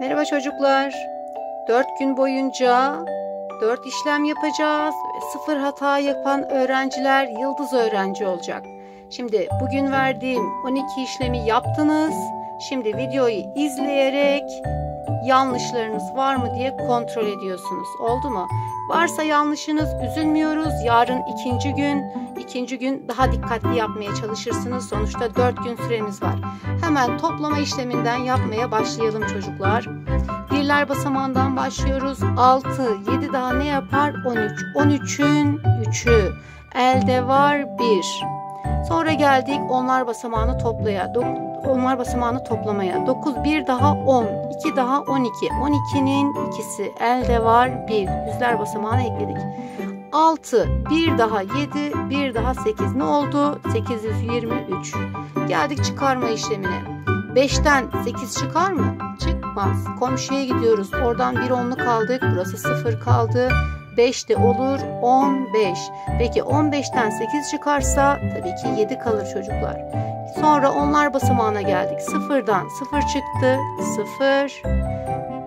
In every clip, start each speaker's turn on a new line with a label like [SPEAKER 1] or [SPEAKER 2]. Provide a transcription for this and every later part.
[SPEAKER 1] Merhaba çocuklar. 4 gün boyunca 4 işlem yapacağız ve 0 hata yapan öğrenciler yıldız öğrenci olacak. Şimdi bugün verdiğim 12 işlemi yaptınız. Şimdi videoyu izleyerek yanlışlarınız var mı diye kontrol ediyorsunuz. Oldu mu? Varsa yanlışınız üzülmüyoruz. Yarın ikinci gün, ikinci gün daha dikkatli yapmaya çalışırsınız. Sonuçta dört gün süremiz var. Hemen toplama işleminden yapmaya başlayalım çocuklar. Birler basamağından başlıyoruz. 6, 7 daha ne yapar? 13. 13'ün 3'ü. Elde var 1. Sonra geldik onlar basamağını toplaya. Onlar basamağını toplamaya. 9 1 daha 10, 2 daha 12. 12'nin ikisi elde var 1. Yüzler basamağını ekledik. 6, 1 daha 7, 1 daha 8 ne oldu? 823. Geldik çıkarma işlemine. 5'ten 8 çıkar mı? Çıkmaz. Komşuya gidiyoruz. Oradan bir onlu aldık. Burası 0 kaldı. 5 de olur 15. Peki 15'ten 8 çıkarsa tabii ki 7 kalır çocuklar. Sonra onlar basamağına geldik. 0'dan 0 çıktı. 0.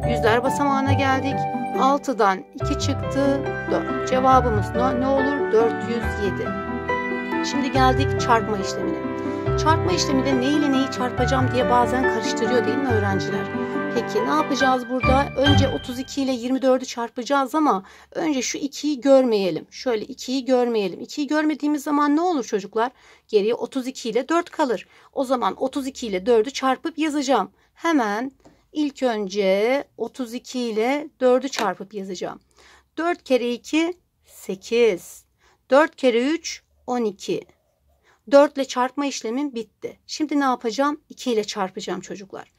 [SPEAKER 1] Yüzler basamağına geldik. 6'dan 2 çıktı. 4. Cevabımız ne olur? 407. Şimdi geldik çarpma işlemine. Çarpma işleminde ne ile neyi çarpacağım diye bazen karıştırıyor değil mi öğrenciler? Peki ne yapacağız burada? Önce 32 ile 24'ü çarpacağız ama önce şu 2'yi görmeyelim. Şöyle 2'yi görmeyelim. 2'yi görmediğimiz zaman ne olur çocuklar? Geriye 32 ile 4 kalır. O zaman 32 ile 4'ü çarpıp yazacağım. Hemen ilk önce 32 ile 4'ü çarpıp yazacağım. 4 kere 2 8. 4 kere 3 12. 4 ile çarpma işlemim bitti. Şimdi ne yapacağım? 2 ile çarpacağım çocuklar.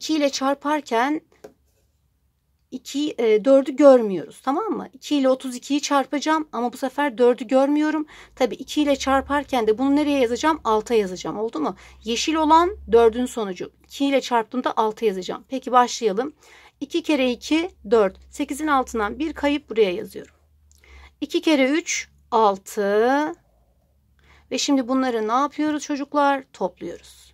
[SPEAKER 1] 2 ile çarparken 2 e, 4'ü görmüyoruz tamam mı? 2 ile 32'yi çarpacağım ama bu sefer 4'ü görmüyorum. Tabi 2 ile çarparken de bunu nereye yazacağım? 6'a yazacağım oldu mu? Yeşil olan 4'ün sonucu. 2 ile çarptığımda 6 yazacağım. Peki başlayalım. 2 kere 2 4. 8'in altından bir kayıp buraya yazıyorum. 2 kere 3 6. Ve şimdi bunları ne yapıyoruz çocuklar? Topluyoruz.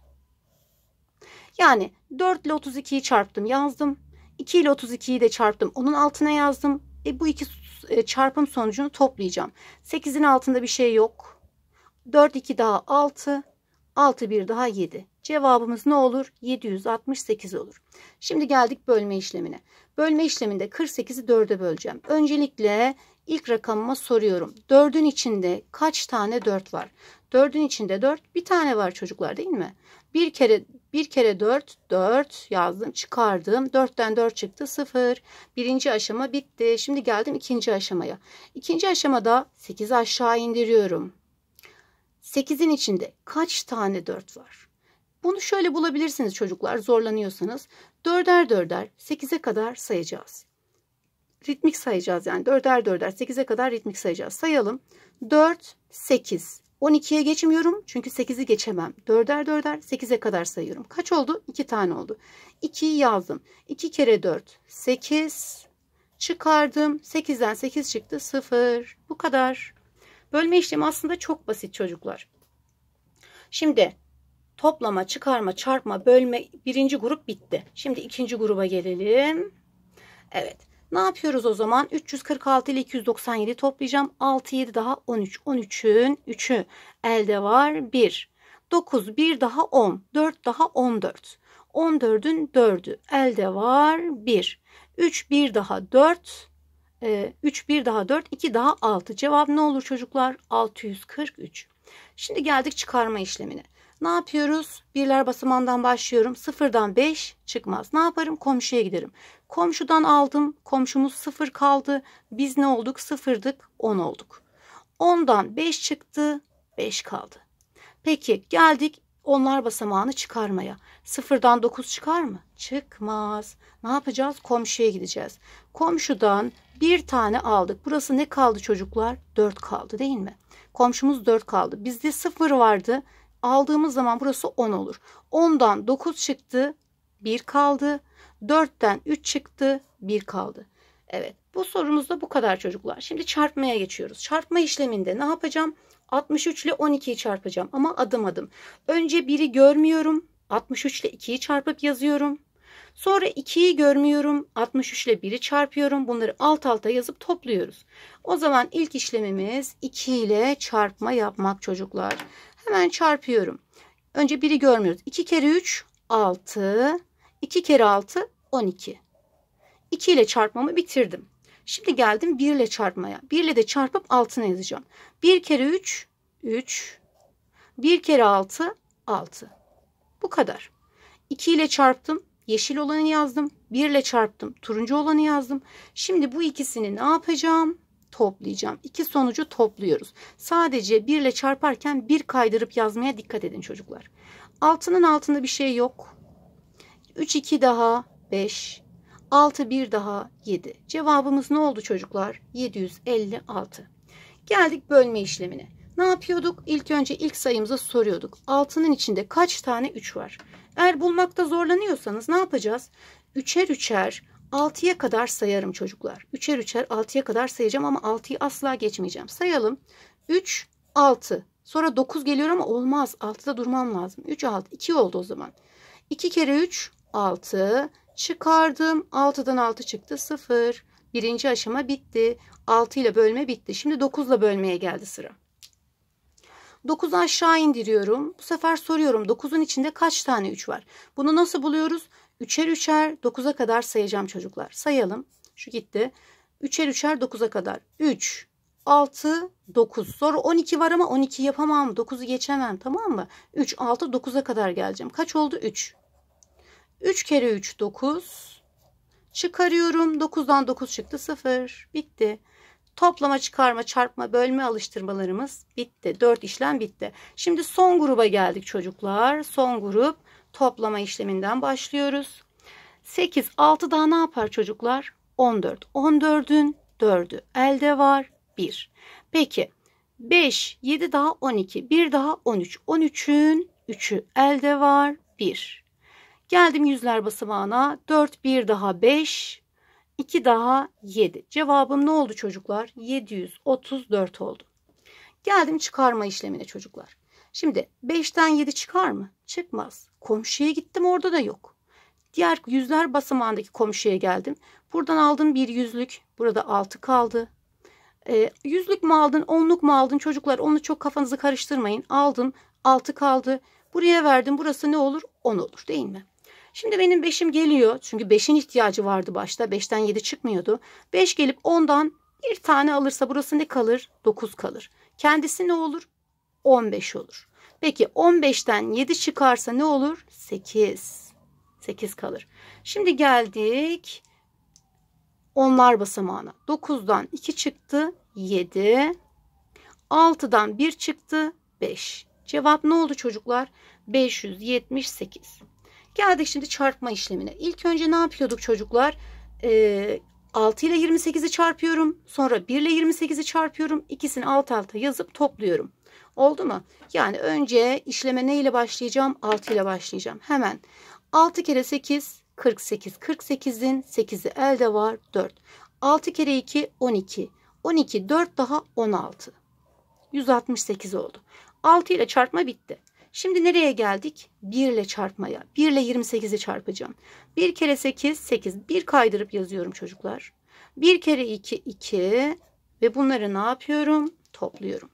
[SPEAKER 1] Yani 4 ile 32'yi çarptım yazdım. 2 ile 32'yi de çarptım. Onun altına yazdım. E, bu iki e, çarpım sonucunu toplayacağım. 8'in altında bir şey yok. 4 2 daha 6. 6 1 daha 7. Cevabımız ne olur? 768 olur. Şimdi geldik bölme işlemine. Bölme işleminde 48'i 4'e böleceğim. Öncelikle ilk rakamıma soruyorum. 4'ün içinde kaç tane 4 var? 4'ün içinde 4 bir tane var çocuklar değil mi? Bir kere 1 kere 4 4 yazdım çıkardım 4'ten 4 çıktı 0 birinci aşama bitti şimdi geldim ikinci aşamaya ikinci aşamada 8 aşağı indiriyorum 8'in içinde kaç tane 4 var bunu şöyle bulabilirsiniz çocuklar zorlanıyorsanız 4'er 4'er 8'e kadar sayacağız ritmik sayacağız yani 4'er 4'er 8'e kadar ritmik sayacağız sayalım 4 8 12'ye geçmiyorum çünkü 8'i geçemem. 4'er 4'er 8'e kadar sayıyorum. Kaç oldu? 2 tane oldu. 2'yi yazdım. 2 kere 4 8 çıkardım. 8'den 8 çıktı 0. Bu kadar. Bölme işlemi aslında çok basit çocuklar. Şimdi toplama, çıkarma, çarpma, bölme birinci grup bitti. Şimdi ikinci gruba gelelim. Evet. Ne yapıyoruz o zaman? 346 ile 297 toplayacağım. 6, 7 daha 13. 13'ün 3'ü elde var 1. 9, 1 daha 10. 4 daha 14. 14'ün 4'ü elde var 1. 3, 1 daha 4. 3, 1 daha 4, 2 daha 6. Cevap ne olur çocuklar? 643. Şimdi geldik çıkarma işlemine. Ne yapıyoruz? Birler basamağından başlıyorum. Sıfırdan 5 çıkmaz. Ne yaparım? Komşuya giderim. Komşudan aldım. Komşumuz sıfır kaldı. Biz ne olduk? Sıfırdık. 10 olduk. 10'dan 5 çıktı. 5 kaldı. Peki geldik onlar basamağını çıkarmaya. Sıfırdan 9 çıkar mı? Çıkmaz. Ne yapacağız? Komşuya gideceğiz. Komşudan bir tane aldık. Burası ne kaldı çocuklar? 4 kaldı değil mi? Komşumuz 4 kaldı. Bizde 0 vardı aldığımız zaman burası 10 olur. 10'dan 9 çıktı 1 kaldı. 4'ten 3 çıktı 1 kaldı. Evet bu sorumuzda bu kadar çocuklar. Şimdi çarpmaya geçiyoruz. Çarpma işleminde ne yapacağım? 63 ile 12'yi çarpacağım ama adım adım. Önce 1'i görmüyorum. 63 ile 2'yi çarpıp yazıyorum. Sonra 2'yi görmüyorum. 63 ile 1'i çarpıyorum. Bunları alt alta yazıp topluyoruz. O zaman ilk işlemimiz 2 ile çarpma yapmak çocuklar. Hemen çarpıyorum. Önce biri görmüyoruz. 2 kere 3 6. 2 kere 6 12. 2 ile çarpmamı bitirdim. Şimdi geldim 1 ile çarpmaya. 1 ile de çarpıp altına yazacağım. 1 kere 3 3. 1 kere 6 6. Bu kadar. 2 ile çarptım. Yeşil olanı yazdım. 1 ile çarptım. Turuncu olanı yazdım. Şimdi bu ikisini ne yapacağım? toplayacağım. İki sonucu topluyoruz. Sadece bir ile çarparken bir kaydırıp yazmaya dikkat edin çocuklar. Altının altında bir şey yok. 3 2 daha 5. 6 1 daha 7. Cevabımız ne oldu çocuklar? 756. Geldik bölme işlemine. Ne yapıyorduk? İlk önce ilk sayımıza soruyorduk. Altının içinde kaç tane 3 var? Eğer bulmakta zorlanıyorsanız ne yapacağız? Üçer üçer 6'ya kadar sayarım çocuklar. Üçer üçer 6'ya kadar sayacağım ama 6'yı asla geçmeyeceğim. Sayalım. 3, 6. Sonra 9 geliyor ama olmaz. 6'da durmam lazım. 3, 6. 2 oldu o zaman. 2 kere 3, 6. Çıkardım. 6'dan 6 çıktı. 0. Birinci aşama bitti. 6 ile bölme bitti. Şimdi 9 ile bölmeye geldi sıra. 9'u aşağı indiriyorum. Bu sefer soruyorum 9'un içinde kaç tane 3 var? Bunu nasıl buluyoruz? Üçer üçer dokuza kadar sayacağım çocuklar. Sayalım. Şu gitti. Üçer üçer dokuza kadar. Üç, altı, dokuz. Sonra on iki var ama on iki yapamam. Dokuzu geçemem tamam mı? Üç, altı, dokuza kadar geleceğim. Kaç oldu? Üç. Üç kere üç, dokuz. Çıkarıyorum. Dokuzdan dokuz çıktı. Sıfır. Bitti. Toplama, çıkarma, çarpma, bölme alıştırmalarımız bitti. Dört işlem bitti. Şimdi son gruba geldik çocuklar. Son grup toplama işleminden başlıyoruz. 8, 6 daha ne yapar çocuklar? 14. 14'ün 4'ü elde var 1. Peki 5, 7 daha 12, 1 daha 13. 13'ün 3'ü elde var 1. Geldim yüzler basamağına. 4, 1 daha 5, 2 daha 7. Cevabım ne oldu çocuklar? 734 oldu. Geldim çıkarma işlemine çocuklar. Şimdi 5'ten 7 çıkar mı? Çıkmaz. Komşuya gittim orada da yok. Diğer yüzler basamağındaki komşuya geldim. Buradan aldım bir yüzlük. Burada 6 kaldı. E, yüzlük mü aldın, onluk mu aldın çocuklar onu çok kafanızı karıştırmayın. Aldım 6 kaldı. Buraya verdim burası ne olur? 10 olur değil mi? Şimdi benim 5'im geliyor. Çünkü 5'in ihtiyacı vardı başta. 5'ten 7 çıkmıyordu. 5 gelip 10'dan bir tane alırsa burası ne kalır? 9 kalır. Kendisi ne olur? 15 olur. Peki 15'ten 7 çıkarsa ne olur? 8. 8 kalır. Şimdi geldik onlar basamağına. 9'dan 2 çıktı 7. 6'dan 1 çıktı 5. Cevap ne oldu çocuklar? 578. Geldik şimdi çarpma işlemine. İlk önce ne yapıyorduk çocuklar? Ee, 6 ile 28'i çarpıyorum. Sonra 1 ile 28'i çarpıyorum. İkisini alt alta yazıp topluyorum. Oldu mu? Yani önce işleme ne ile başlayacağım? 6 ile başlayacağım. Hemen 6 kere 8 48. 48'in 8'i elde var 4. 6 kere 2 12. 12 4 daha 16. 168 oldu. 6 ile çarpma bitti. Şimdi nereye geldik? 1 ile çarpmaya. 1 ile 28'i çarpacağım. 1 kere 8, 8. 1 kaydırıp yazıyorum çocuklar. 1 kere 2, 2. Ve bunları ne yapıyorum? Topluyorum.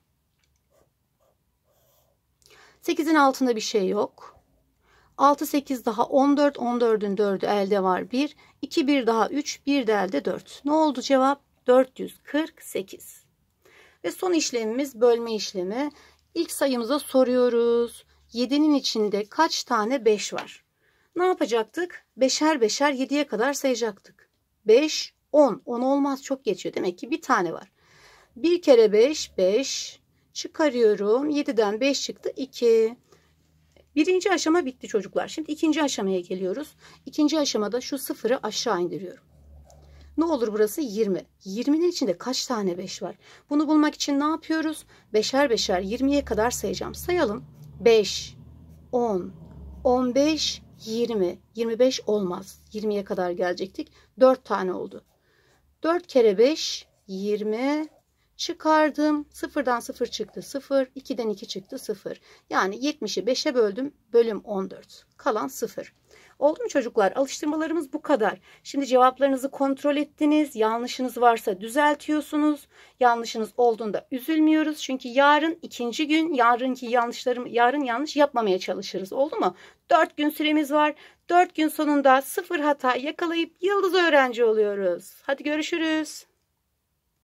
[SPEAKER 1] 8'in altında bir şey yok. 6, 8 daha 14. 14'ün 4'ü elde var 1. 2, 1 daha 3. 1 de elde 4. Ne oldu cevap? 448. Ve son işlemimiz bölme işlemi. İlk sayımıza soruyoruz. 7'nin içinde kaç tane 5 var? Ne yapacaktık? Beşer beşer 7'ye kadar sayacaktık. 5, 10. 10 olmaz çok geçiyor. Demek ki bir tane var. 1 kere 5, 5. Çıkarıyorum. 7'den 5 çıktı. 2. Birinci aşama bitti çocuklar. Şimdi ikinci aşamaya geliyoruz. İkinci aşamada şu sıfırı aşağı indiriyorum. Ne olur burası 20. 20'nin içinde kaç tane 5 var? Bunu bulmak için ne yapıyoruz? Beşer beşer 20'ye kadar sayacağım. Sayalım. 5, 10, 15, 20. 25 olmaz. 20'ye kadar gelecektik. 4 tane oldu. 4 kere 5, 20 çıkardım. 0'dan 0 çıktı 0. 2'den 2 çıktı 0. Yani 70'i 5'e böldüm. Bölüm 14. Kalan 0. Oldu mu çocuklar? Alıştırmalarımız bu kadar. Şimdi cevaplarınızı kontrol ettiniz. Yanlışınız varsa düzeltiyorsunuz. Yanlışınız olduğunda üzülmüyoruz. Çünkü yarın ikinci gün yarınki yanlışlarım yarın yanlış yapmamaya çalışırız. Oldu mu? dört gün süremiz var. dört gün sonunda sıfır hata yakalayıp yıldız öğrenci oluyoruz. Hadi görüşürüz.